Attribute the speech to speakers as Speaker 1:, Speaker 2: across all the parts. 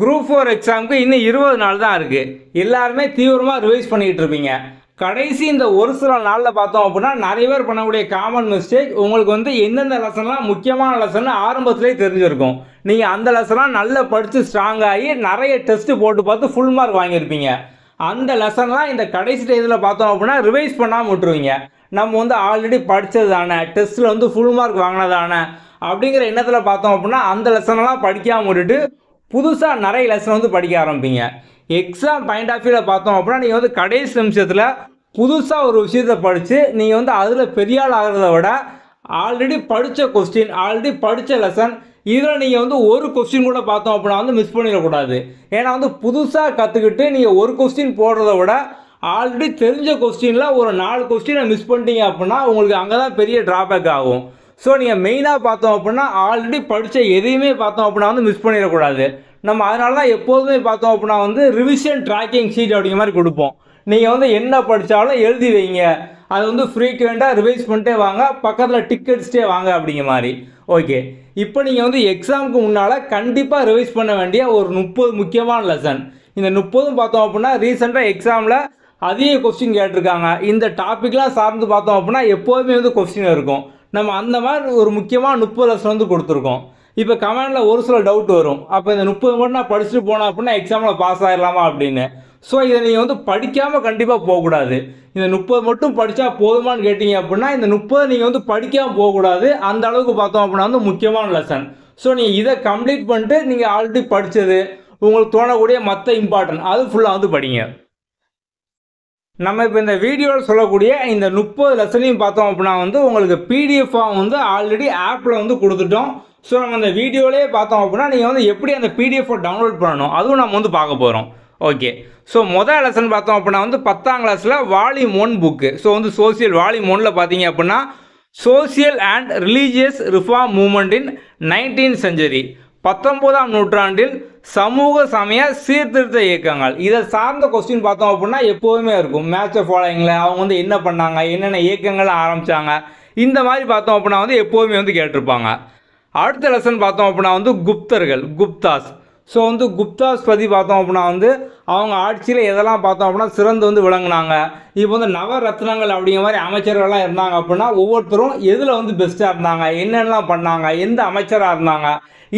Speaker 1: group four எக்ஸாமுக்கு இன்னும் இருபது நாள் தான் இருக்குது எல்லாருமே தீவிரமாக ரிவைஸ் பண்ணிக்கிட்டு இருப்பீங்க கடைசி இந்த ஒரு சில நாளில் பார்த்தோம் அப்படின்னா நிறைய பேர் பண்ணக்கூடிய காமன் மிஸ்டேக் உங்களுக்கு வந்து எந்தெந்த லெசன்லாம் முக்கியமான லெசன் ஆரம்பத்துலேயே தெரிஞ்சிருக்கும் நீங்கள் அந்த லெசன்லாம் நல்லா படித்து ஸ்ட்ராங்காகி நிறைய டெஸ்ட்டு போட்டு பார்த்து ஃபுல் மார்க் வாங்கியிருப்பீங்க அந்த லெசன்லாம் இந்த கடைசி டேஜில் பார்த்தோம் அப்படின்னா ரிவைஸ் பண்ணாமல் விட்டுருவீங்க நம்ம வந்து ஆல்ரெடி படித்தது தானே டெஸ்ட்டில் வந்து ஃபுல் மார்க் வாங்கினதானே அப்படிங்கிற எண்ணத்தில் பார்த்தோம் அப்படின்னா அந்த லெசனெல்லாம் படிக்காமல் விட்டுட்டு புதுசாக நிறைய லெசன் வந்து படிக்க ஆரம்பிப்பீங்க எக்ஸாம் பாயிண்ட் ஆஃப் வியூவில் பார்த்தோம் அப்படின்னா நீங்கள் வந்து கடைசி நிமிஷத்தில் புதுசாக ஒரு விஷயத்தை படித்து நீங்கள் வந்து அதில் பெரிய ஆள் ஆகிறத விட ஆல்ரெடி படித்த கொஸ்டின் ஆல்ரெடி படித்த லெசன் இதில் நீங்கள் வந்து ஒரு கொஸ்டின் கூட பார்த்தோம் அப்படின்னா வந்து மிஸ் பண்ணிடக்கூடாது ஏன்னா வந்து புதுசாக கற்றுக்கிட்டு நீங்கள் ஒரு கொஸ்டின் போடுறத விட ஆல்ரெடி தெரிஞ்ச கொஸ்டினில் ஒரு நாலு கொஸ்டினை மிஸ் பண்ணிட்டீங்க அப்படின்னா உங்களுக்கு அங்கே தான் பெரிய ட்ராபேக் ஆகும் ஸோ நீங்கள் மெயினாக பார்த்தோம் அப்படின்னா ஆல்ரெடி படித்த எதையுமே பார்த்தோம் அப்படின்னா வந்து மிஸ் பண்ணிடக்கூடாது நம்ம அதனால தான் எப்போதுமே பார்த்தோம் அப்படின்னா வந்து ரிவிஷன் ட்ராக்கிங் ஷீட் அப்படிங்கிற மாதிரி கொடுப்போம் நீங்கள் வந்து என்ன படித்தாலும் எழுதி வைங்க அது வந்து ஃப்ரீக்வெண்ட்டாக ரிவைஸ் பண்ணிட்டே வாங்க பக்கத்தில் டிக்கெட்ஸ்டே வாங்க அப்படிங்கிற மாதிரி ஓகே இப்போ நீங்கள் வந்து எக்ஸாமுக்கு முன்னால் கண்டிப்பாக ரிவைஸ் பண்ண வேண்டிய ஒரு முப்பது முக்கியமான லெசன் இந்த முப்பதும் பார்த்தோம் அப்படின்னா ரீசெண்டாக எக்ஸாமில் அதிக கொஸ்டின் கேட்டிருக்காங்க இந்த டாப்பிக்லாம் சார்ந்து பார்த்தோம் அப்படின்னா எப்போதுமே வந்து கொஸ்டின் இருக்கும் நம்ம அந்த மாதிரி ஒரு முக்கியமாக முப்பது லட்சம் வந்து கொடுத்துருக்கோம் இப்போ கமெண்டில் ஒரு சில டவுட் வரும் அப்போ இந்த முப்பது மட்டும் நான் படிச்சுட்டு போனேன் அப்படின்னா எக்ஸாமில் பாஸ் ஆகிடலாமா அப்படின்னு ஸோ இதை நீங்கள் வந்து படிக்காமல் கண்டிப்பாக போகக்கூடாது இந்த முப்பது மட்டும் படித்தா போதுமானு கேட்டிங்க அப்படின்னா இந்த முப்பது நீங்கள் வந்து படிக்காமல் போகக்கூடாது அந்த அளவுக்கு பார்த்தோம் அப்படின்னா வந்து முக்கியமான லெசன் ஸோ நீங்கள் இதை கம்ப்ளீட் பண்ணிட்டு நீங்கள் ஆல்ரெடி படித்தது உங்களுக்கு தோணக்கூடிய மற்ற இம்பார்ட்டன்ட் அது ஃபுல்லாக வந்து படிங்க நம்ம இப்போ இந்த வீடியோவில் சொல்லக்கூடிய இந்த முப்பது லெசனையும் பார்த்தோம் அப்படின்னா வந்து உங்களுக்கு பிடிஎஃப் வந்து ஆல்ரெடி ஆப்பில் வந்து கொடுத்துட்டோம் ஸோ நம்ம இந்த வீடியோவிலே பார்த்தோம் அப்படின்னா நீங்கள் வந்து எப்படி அந்த பிடிஎஃப் டவுன்லோட் பண்ணணும் அதுவும் நம்ம வந்து பார்க்க போகிறோம் ஓகே ஸோ மொதல் லெசன் பார்த்தோம் அப்படின்னா வந்து பத்தாம் கிளாஸில் வால்யூம் ஒன் புக்கு ஸோ வந்து சோசியல் வால்யூம் ஒனில் பார்த்தீங்க அப்படின்னா social and religious reform movement in nineteen century பத்தொன்பதாம் நூற்றாண்டில் சமூக சமய சீர்திருத்த இயக்கங்கள் இதை சார்ந்த கொஸ்டின் பார்த்தோம் அப்படின்னா எப்போதுமே இருக்கும் மேட்ச் ஃபாலோயிங்கில் அவங்க வந்து என்ன பண்ணாங்க என்னென்ன இயக்கங்கள் ஆரம்பித்தாங்க இந்த மாதிரி பார்த்தோம் அப்படின்னா வந்து எப்போதுமே வந்து கேட்டிருப்பாங்க அடுத்த லெசன் பார்த்தோம் அப்படின்னா வந்து குப்தர்கள் குப்தாஸ் ஸோ வந்து குப்தாஸ் பற்றி பார்த்தோம் அப்படின்னா வந்து அவங்க ஆட்சியில் எதெல்லாம் பார்த்தோம் அப்படின்னா சிறந்து வந்து விளங்கினாங்க இப்போ வந்து நவரத்னங்கள் அப்படிங்கிற மாதிரி அமைச்சர்கள்லாம் இருந்தாங்க அப்படின்னா ஒவ்வொருத்தரும் எதில் வந்து பெஸ்ட்டாக இருந்தாங்க என்னென்னலாம் பண்ணாங்க எந்த அமைச்சராக இருந்தாங்க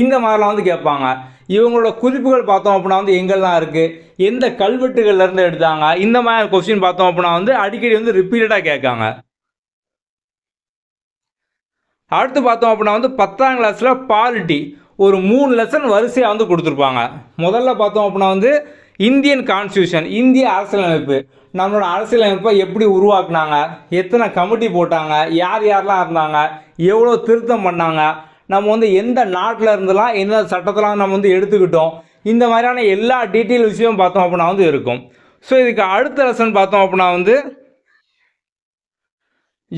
Speaker 1: இந்த மாதிரிலாம் வந்து கேட்பாங்க இவங்களோட குறிப்புகள் பார்த்தோம் அப்படின்னா வந்து எங்கெல்லாம் இருக்குது எந்த கல்வெட்டுகள்லேருந்து எடுத்தாங்க இந்த மாதிரி கொஸ்டின் பார்த்தோம் அப்படின்னா வந்து அடிக்கடி வந்து ரிப்பீட்டடாக கேட்காங்க அடுத்து பார்த்தோம் அப்படின்னா வந்து பத்தாம் கிளாஸில் பாலிட்டி ஒரு மூணு லெசன் வரிசையாக வந்து கொடுத்துருப்பாங்க முதல்ல பார்த்தோம் அப்படின்னா வந்து இந்தியன் கான்ஸ்டியூஷன் இந்திய அரசியலமைப்பு நம்மளோட அரசியலமைப்பை எப்படி உருவாக்குனாங்க எத்தனை கமிட்டி போட்டாங்க யார் யாரெலாம் இருந்தாங்க எவ்வளோ திருத்தம் பண்ணாங்க நம்ம வந்து எந்த நாட்டில் இருந்தெல்லாம் எந்த சட்டத்தெல்லாம் நம்ம வந்து எடுத்துக்கிட்டோம் இந்த மாதிரியான எல்லா டீட்டெயில் விஷயமும் பார்த்தோம் அப்படின்னா வந்து இருக்கும் ஸோ இதுக்கு அடுத்த லெசன் பார்த்தோம் அப்படின்னா வந்து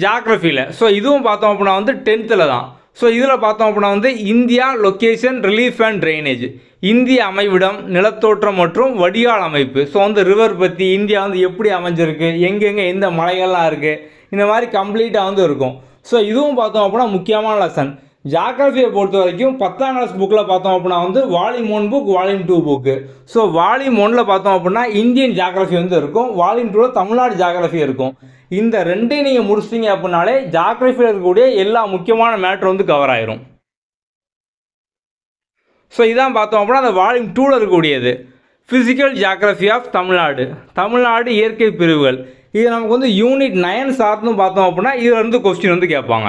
Speaker 1: ஜாக்ரஃபியில் ஸோ இதுவும் பார்த்தோம் அப்படின்னா வந்து டென்த்தில் தான் ஸோ இதில் பார்த்தோம் அப்படின்னா வந்து India location relief and drainage இந்திய அமைவிடம் நிலத்தோற்றம் மற்றும் வடிகால் அமைப்பு ஸோ வந்து ரிவர் பற்றி இந்தியா வந்து எப்படி அமைஞ்சிருக்கு எங்கெங்கே எந்த மலைகள்லாம் இருக்குது இந்த மாதிரி கம்ப்ளீட்டாக வந்து இருக்கும் ஸோ இதுவும் பார்த்தோம் அப்படின்னா முக்கியமான லெசன் ஜாகிரபியை பொறுத்த வரைக்கும் பத்தாம் கிளாஸ் புக்கில் பார்த்தோம் அப்படின்னா வந்து volume one book volume two book so volume ஒனில் பார்த்தோம் அப்படின்னா இந்தியன் ஜாகிரபி வந்து இருக்கும் வால்யூம் டூவில் தமிழ்நாடு ஜாகிரபி இருக்கும் இந்த ரெண்டையும் நீங்கள் முடிச்சிட்டிங்க அப்படின்னாலே ஜாக்ரஃபியில் இருக்கக்கூடிய எல்லா முக்கியமான மேட்ரு வந்து கவர் ஆயிரும் ஸோ இதான் பார்த்தோம் அப்படின்னா அந்த வால்யூம் டூவில் இருக்கக்கூடியது physical geography of Tamil Nadu Tamil Nadu இயற்கை பிரிவுகள் இது நமக்கு வந்து யூனிட் நயன் சார்த்தும் பார்த்தோம் அப்படின்னா இதில் இருந்து கொஸ்டின் வந்து கேட்பாங்க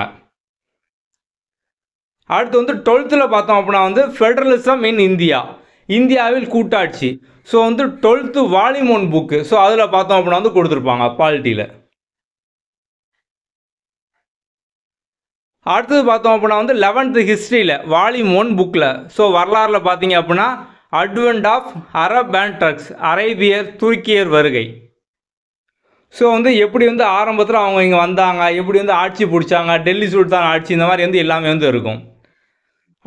Speaker 1: அடுத்து வந்து டுவெல்த்தில் பார்த்தோம் அப்படின்னா வந்து ஃபெடரலிசம் இன் இந்தியா இந்தியாவில் கூட்டாட்சி ஸோ வந்து twelfth volume one one book so அதில் பார்த்தோம் அப்படின்னா வந்து கொடுத்துருப்பாங்க பாலிட்டியில் அடுத்தது பார்த்தோம் அப்படின்னா வந்து லெவன்த்து ஹிஸ்ட்ரியில் வாலியூம் ஒன் புக்கில் ஸோ வரலாறில் பார்த்தீங்க அப்படின்னா advent of Arab and Turks அரேபியர் துருக்கியர் வருகை ஸோ வந்து எப்படி வந்து ஆரம்பத்தில் அவங்க இங்கே வந்தாங்க எப்படி வந்து ஆட்சி பிடிச்சாங்க டெல்லி சுல்தான் ஆட்சி இந்த மாதிரி வந்து எல்லாமே வந்து இருக்கும்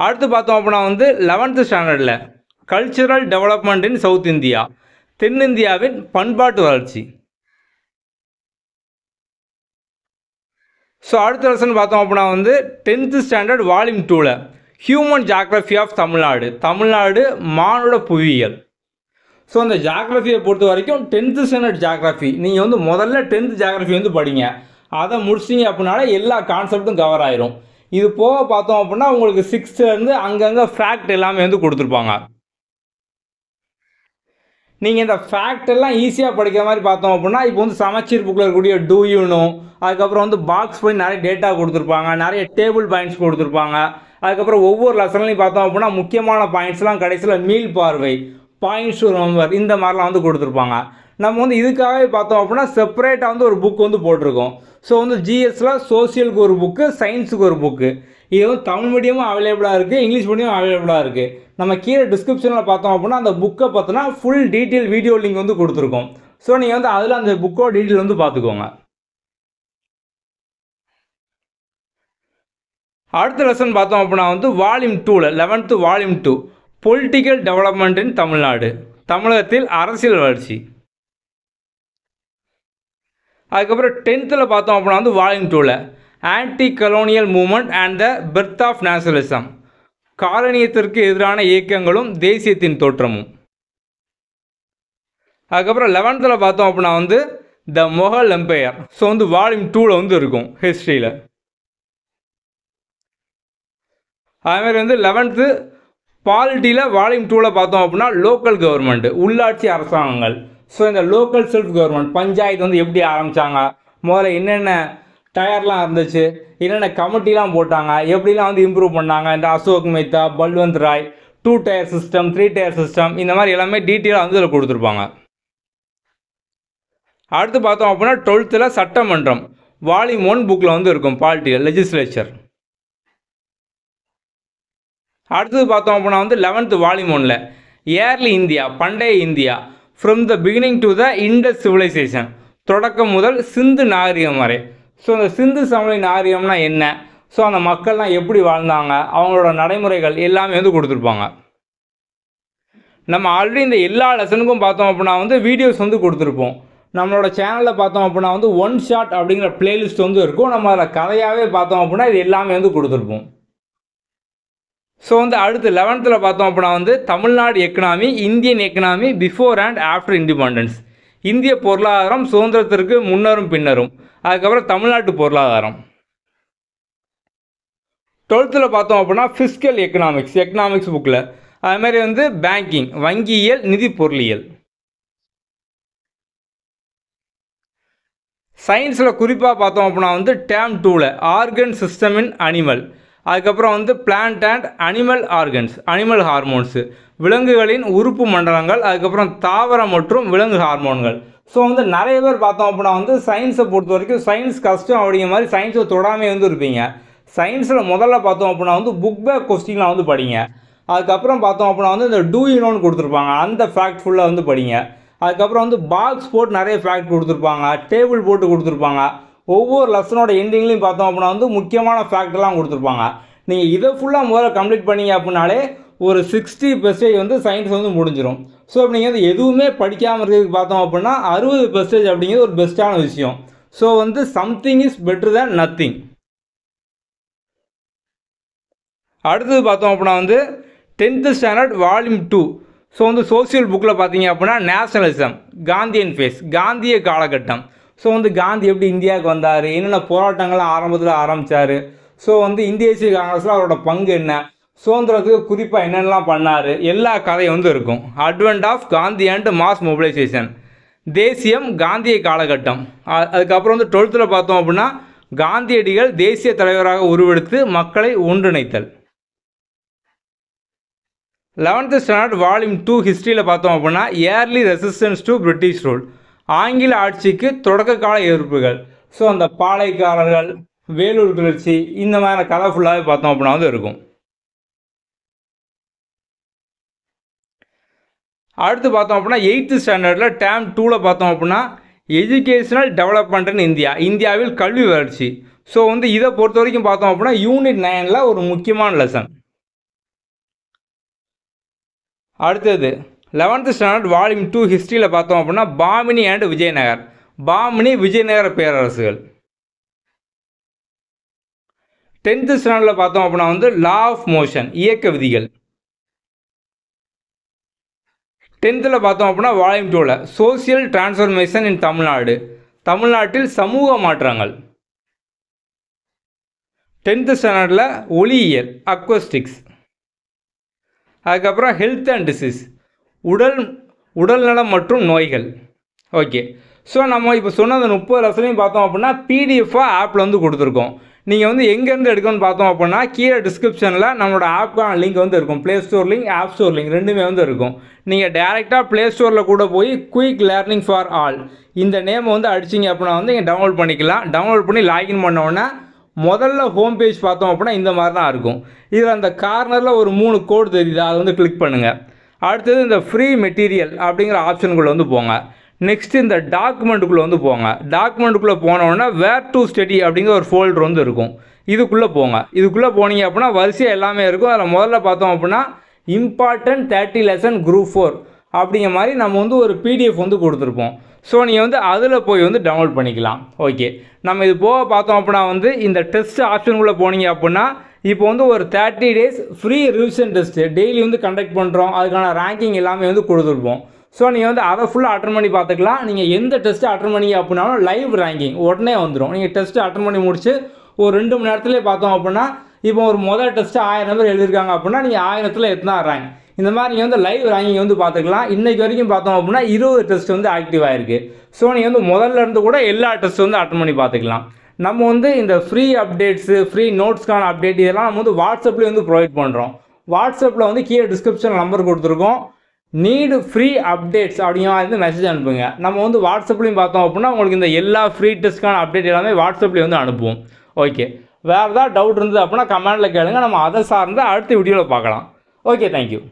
Speaker 1: அடுத்து பார்த்தோம் அப்படின்னா வந்து லெவன்த்து ஸ்டாண்டர்டில் cultural development in south India தென்னிந்தியாவின் பண்பாட்டு வளர்ச்சி ஸோ அடுத்த லெசன் பார்த்தோம் அப்படின்னா வந்து டென்த்து ஸ்டாண்டர்ட் வால்யூம் டூவில் human geography of Tamil Nadu Tamil Nadu மானுட புவியியல் ஸோ அந்த ஜாக்ரஃபியை பொறுத்த வரைக்கும் டென்த்து ஸ்டாண்டர்ட் ஜாக்ரஃபி நீங்கள் வந்து முதல்ல டென்த்து ஜாக்ரஃபி வந்து படிங்க அதை முடிச்சிங்க அப்படின்னால எல்லா கான்செப்ட்டும் கவர் ஆயிரும் இது போக பார்த்தோம் அப்படின்னா உங்களுக்கு சிக்ஸ்த்துலேருந்து அங்கங்கே ஃபேக்ட் எல்லாமே வந்து கொடுத்துருப்பாங்க நீங்கள் இந்த ஃபேக்ட் எல்லாம் ஈஸியாக படிக்கிற மாதிரி பார்த்தோம் அப்படின்னா இப்போ வந்து சமச்சீர் புக்கில் இருக்கக்கூடிய டூ யூனும் அதுக்கப்புறம் வந்து பாக்ஸ் போய் நிறைய டேட்டா கொடுத்துருப்பாங்க நிறைய டேபிள் பாயிண்ட்ஸ் கொடுத்துருப்பாங்க அதுக்கப்புறம் ஒவ்வொரு லெசன்லையும் பார்த்தோம் அப்படின்னா முக்கியமான பாயிண்ட்ஸ்லாம் கடைசியில் மீல் பார்வை பாயிண்ட்ஸ் நம்பர் இந்த மாதிரிலாம் வந்து கொடுத்துருப்பாங்க நம்ம வந்து இதுக்காகவே பார்த்தோம் அப்படின்னா செப்பரேட்டாக வந்து ஒரு புக் வந்து போட்டிருக்கோம் ஸோ வந்து ஜிஎஸ்லாம் சோசியலுக்கு ஒரு புக்கு சயின்ஸுக்கு ஒரு புக்கு இது வந்து தமிழ் மீடியமும் அவைலபிளாக இருக்குது இங்கிலீஷ் மீடியமும் அவைலபிளாக இருக்குது நம்ம கீழே டிஸ்கிரிப்ஷனில் பார்த்தோம் அப்படின்னா அந்த புக்கை பார்த்தோன்னா ஃபுல் டீட்டெயில் வீடியோ லிங்க் வந்து கொடுத்துருக்கோம் ஸோ நீங்கள் வந்து அதில் அந்த புக்கோட டீட்டெயில் வந்து பார்த்துக்கோங்க அடுத்த லெசன் பார்த்தோம் அப்படின்னா வந்து வால்யூம் டூவில் eleventh volume two political development in Tamil Nadu தமிழகத்தில் அரசியல் வளர்ச்சி அதுக்கப்புறம் டென்த்தில் பார்த்தோம் அப்படின்னா வந்து வால்யூம் டூவில் anti colonial movement and the birth of nationalism காலனியத்திற்கு எதிரான இயக்கங்களும் தேசியத்தின் தோற்றமும் அதுக்கப்புறம் லெவன்த்தில் பார்த்தோம் அப்படின்னா வந்து த மொஹல் எம்பையர் ஸோ வந்து வால்யூம் டூவில் வந்து இருக்கும் ஹிஸ்ட்ரியில் அதுமாரி வந்து லெவன்த்து பாலிட்டியில் வால்யூம் டூவில் பார்த்தோம் அப்படின்னா லோக்கல் கவர்மெண்ட் உள்ளாட்சி அரசாங்கங்கள் ஸோ இந்த லோக்கல் செல்ஃப் கவர்மெண்ட் பஞ்சாயத்து வந்து எப்படி ஆரம்பித்தாங்க முதல்ல என்னென்ன டயர்லாம் இருந்துச்சு என்னென்ன கமிட்டிலாம் போட்டாங்க எப்படிலாம் வந்து இம்ப்ரூவ் பண்ணாங்க இந்த Ashok Mehta Balwant Rai two tier system three tier system இந்த மாதிரி எல்லாமே டீட்டெயிலாக வந்து இதில் கொடுத்துருப்பாங்க அடுத்து பார்த்தோம் அப்படின்னா டுவெல்த்தில் சட்டமன்றம் வால்யூம் ஒன் புக்கில் வந்து இருக்கும் பாலிட்டிக்கல் லெஜிஸ்லேச்சர் அடுத்தது பார்த்தோம் அப்படின்னா வந்து லெவன்த்து வால்யூம் ஒனில் ஏர்லி இந்தியா பண்டைய India from the beginning to the Indus civilisation தொடக்கம் முதல் சிந்து நாகரிகம் வரை ஸோ அந்த சிந்து சமலை நாகரிகம்னா என்ன ஸோ அந்த மக்கள்லாம் எப்படி வாழ்ந்தாங்க அவங்களோட நடைமுறைகள் எல்லாமே வந்து கொடுத்துருப்பாங்க நம்ம ஆல்ரெடி இந்த எல்லா லெசனுக்கும் பார்த்தோம் அப்படின்னா வந்து வீடியோஸ் வந்து கொடுத்துருப்போம் நம்மளோட சேனலில் பார்த்தோம் அப்படின்னா வந்து ஒன் ஷாட் அப்படிங்கிற பிளேலிஸ்ட் வந்து இருக்கும் நம்ம அதில் கதையாகவே பார்த்தோம் அப்படின்னா இது எல்லாமே வந்து கொடுத்துருப்போம் ஸோ வந்து அடுத்து லெவன்த்தில் பார்த்தோம் அப்படின்னா வந்து Tamil Nadu economy Indian economy before and after independence இந்திய பொருளாதாரம் சுதந்திரத்திற்கு முன்னரும் பின்னரும் அதுக்கப்புறம் தமிழ்நாட்டு பொருளாதாரம் டுவெல்த்தில் பார்த்தோம் அப்படின்னா ஃபிஸ்கல் எக்கனாமிக்ஸ் எக்கனாமிக்ஸ் புக்கில் அதுமாரி வந்து பேங்கிங் வங்கியியல் நிதி பொருளியல் சயின்ஸில் குறிப்பாக பார்த்தோம் அப்படின்னா வந்து டேம் டூவில் ஆர்கன் சிஸ்டம் இன் அனிமல் அதுக்கப்புறம் வந்து plant and animal organs animal hormones விலங்குகளின் உறுப்பு மண்டலங்கள் அதுக்கப்புறம் தாவரம் மற்றும் விலங்கு ஹார்மோன்கள் ஸோ வந்து நிறைய பேர் பார்த்தோம் அப்படின்னா வந்து சயின்ஸை பொறுத்த வரைக்கும் சயின்ஸ் கஷ்டம் அப்படிங்கிற மாதிரி சயின்ஸை தொடாமே வந்து இருப்பீங்க சயின்ஸில் முதல்ல பார்த்தோம் அப்படின்னா வந்து புக் பேக் கொஸ்டின்லாம் வந்து படிங்க அதுக்கப்புறம் பார்த்தோம் அப்படின்னா வந்து இந்த டூ இனோன்னு கொடுத்துருப்பாங்க அந்த ஃபேக்ட் ஃபுல்லாக வந்து படிங்க அதுக்கப்புறம் வந்து பாக்ஸ் போட்டு நிறைய ஃபேக்ட் கொடுத்துருப்பாங்க டேபிள் போட்டு கொடுத்துருப்பாங்க ஒவ்வொரு லெசனோட எண்டிங்லையும் பார்த்தோம் அப்படின்னா வந்து முக்கியமான ஃபேக்டர்லாம் கொடுத்துருப்பாங்க நீங்கள் இதை ஃபுல்லாக முதல்ல கம்ப்ளீட் பண்ணீங்க அப்படின்னாலே ஒரு சிக்ஸ்டி பெர்சன்டேஜ் வந்து சயின்ஸ் வந்து முடிஞ்சிடும் ஸோ இப்போ நீங்கள் வந்து எதுவுமே படிக்காமல் இருக்கிறதுக்கு பார்த்தோம் அப்படின்னா அறுபது பெர்சன்டேஜ் அப்படிங்கிறது ஒரு பெஸ்ட்டான விஷயம் ஸோ வந்து something is better than nothing அடுத்தது பார்த்தோம் அப்படின்னா வந்து tenth standard volume two so வந்து சோசியல் புக்கில் பார்த்தீங்க அப்படின்னா நேஷனலிசம் காந்தியன் ஃபேஸ் காந்திய காலகட்டம் ஸோ வந்து காந்தி எப்படி இந்தியாவுக்கு வந்தார் என்னென்ன போராட்டங்கள்லாம் ஆரம்பத்தில் ஆரம்பித்தார் ஸோ வந்து இந்திய தேசிய காங்கிரஸில் அவரோட பங்கு என்ன சுதந்திரத்துக்கு குறிப்பாக என்னென்னலாம் பண்ணார் எல்லா கதையும் வந்து இருக்கும் advent of Gandhi and mass mobilisation தேசியம் காந்திய காலகட்டம் அதுக்கப்புறம் வந்து டுவெல்த்தில் பார்த்தோம் அப்படின்னா காந்தியடிகள் தேசிய தலைவராக உருவெடுத்து மக்களை ஒன்றிணைத்தல் லெவன்த்து ஸ்டாண்டர்ட் வால்யூம் டூ ஹிஸ்ட்ரியில் பார்த்தோம் அப்படின்னா early resistance to British rule ஆங்கில ஆட்சிக்கு தொடக்க கால எதிர்ப்புகள் ஸோ அந்த பாளையக்காரர்கள் வேலூர் கிளர்ச்சி இந்த மாதிரி கதை ஃபுல்லாகவே பார்த்தோம் அப்படின்னா வந்து இருக்கும் அடுத்து பார்த்தோம் அப்படின்னா எயித்து ஸ்டாண்டர்டில் டேம் டூவில் பார்த்தோம் அப்படின்னா எஜுகேஷனல் டெவலப்மெண்ட் இன் இந்தியா இந்தியாவில் கல்வி வளர்ச்சி ஸோ வந்து இதை பொறுத்த வரைக்கும் பார்த்தோம் அப்படின்னா யூனிட் நைனில் ஒரு முக்கியமான லெசன் அடுத்தது லெவன்த்து ஸ்டாண்டர்ட் வால்யூம் டூ ஹிஸ்ட்ரியில் பார்த்தோம் அப்படின்னா பாமினி அண்ட் விஜயநகர் பாமினி விஜயநகர பேரரசுகள் டென்த்து ஸ்டாண்டர்டில் பார்த்தோம் அப்படின்னா வந்து லா ஆஃப் மோஷன் இயக்க விதிகள் டென்த்தில் பார்த்தோம் அப்படின்னா வால்யூம் டூவில் சோசியல் டிரான்ஸ்ஃபர்மேஷன் இன் தமிழ்நாடு தமிழ்நாட்டில் சமூக மாற்றங்கள் டென்த்து ஸ்டாண்டர்டில் ஒளியியல் அக்வஸ்டிக்ஸ் அதுக்கப்புறம் ஹெல்த் அண்ட் டிசீஸ் உடல் உடல்நலம் மற்றும் நோய்கள் ஓகே ஸோ நம்ம இப்போ சொன்ன அந்த முப்பது லட்சத்துலையும் பார்த்தோம் அப்படின்னா பிடிஎஃபாக ஆப்பில் வந்து கொடுத்துருக்கோம் நீங்கள் வந்து எங்கேருந்து எடுக்கணும்னு பார்த்தோம் அப்படின்னா கீழே டிஸ்கிரிப்ஷனில் நம்மளோட ஆப்கான லிங்க் வந்து இருக்கும் play store link app store link ரெண்டுமே வந்து இருக்கும் நீங்கள் டேரெக்டாக ப்ளே ஸ்டோரில் கூட போய் குயிக் லேர்னிங் ஃபார் ஆல் இந்த நேம் வந்து அடிச்சிங்க அப்படின்னா வந்து நீங்கள் டவுன்லோட் பண்ணிக்கலாம் டவுன்லோட் பண்ணி லாகின் பண்ணோன்னே முதல்ல ஹோம் பேஜ் பார்த்தோம் அப்படின்னா இந்த மாதிரி தான் இருக்கும் இதில் அந்த கார்னரில் ஒரு மூணு கோடு தெரியுது அதை வந்து கிளிக் பண்ணுங்கள் அடுத்தது இந்த ஃப்ரீ மெட்டீரியல் அப்படிங்கிற ஆப்ஷனுக்குள்ளே வந்து போங்க நெக்ஸ்ட் இந்த டாக்குமெண்ட்டுக்குள்ளே வந்து போங்க டாக்குமெண்ட்டுக்குள்ளே போனோடனே வேர் டு ஸ்டடி அப்படிங்கிற ஒரு ஃபோல்டர் வந்து இருக்கும் இதுக்குள்ளே போங்க இதுக்குள்ளே போனீங்க அப்படின்னா வரிசையாக எல்லாமே இருக்கும் அதில் முதல்ல பார்த்தோம் அப்படின்னா important thirty lesson group four அப்படிங்கிற மாதிரி நம்ம வந்து ஒரு பிடிஎஃப் வந்து கொடுத்துருப்போம் ஸோ நீங்கள் வந்து அதில் போய் வந்து டவுன்லோட் பண்ணிக்கலாம் ஓகே நம்ம இது போக பார்த்தோம் அப்படின்னா வந்து இந்த டெஸ்ட் ஆப்ஷனுக்குள்ளே போனீங்க அப்படின்னா இப்போ வந்து ஒரு thirty days free revision test daily வந்து கண்டக்ட் பண்ணுறோம் அதுக்கான ரேங்கிங் எல்லாமே வந்து கொடுத்துருப்போம் ஸோ நீங்கள் வந்து அதை ஃபுல்லாக அட்டன் பண்ணி பார்த்துக்கலாம் நீங்கள் எந்த டெஸ்ட்டு அட்டன் பண்ணி அப்படின்னாலும் லைவ் ரேங்கிங் உடனே வந்துடும் நீங்கள் டெஸ்ட்டு அட்டன் பண்ணி முடிச்சு ஒரு ரெண்டு மணி நேரத்துலேயே பார்த்தோம் அப்படின்னா இப்போ ஒரு மொதல் டெஸ்ட்டு ஆயிரம் பேர் எழுதியிருக்காங்க அப்படின்னா நீங்கள் ஆயிரத்தில் எத்தனை ரேங்க் இந்த மாதிரி நீங்கள் வந்து லைவ் ரேங்கிங் வந்து பார்த்துக்கலாம் இன்றைக்கி வரைக்கும் பார்த்தோம் அப்படின்னா இருபது டெஸ்ட் வந்து ஆக்டிவ் ஆகிருக்கு ஸோ நீங்கள் வந்து முதல்ல இருந்து கூட எல்லா டெஸ்ட்டும் வந்து அட்டன் பண்ணி பார்த்துக்கலாம் நம்ம வந்து இந்த ஃப்ரீ அப்டேட்ஸு ஃப்ரீ நோட்ஸ்க்கான அப்டேட் இதெல்லாம் நம்ம வந்து வாட்ஸ்அப்பில் வந்து ப்ரொவைட் பண்ணுறோம் வாட்ஸ்அப்பில் வந்து கீழே டிஸ்கிரிப்ஷன் நம்பர் கொடுத்துருக்கோம் நீடு ஃப்ரீ அப்டேட்ஸ் அப்படிங்கிற வந்து மெசேஜ் அனுப்புங்க நம்ம வந்து வாட்ஸ்அப்லேயும் பார்த்தோம் அப்படின்னா உங்களுக்கு இந்த எல்லா ஃப்ரீ டெஸ்ட்க்கான அப்டேட் எல்லாமே வாட்ஸ்அப்லேயே வந்து அனுப்புவோம் ஓகே வேறு ஏதாவது டவுட் இருந்தது அப்படின்னா கமெண்டில் கேளுங்க நம்ம அதை சார்ந்து அடுத்த வீடியோவில் பார்க்கலாம் ஓகே தேங்க்யூ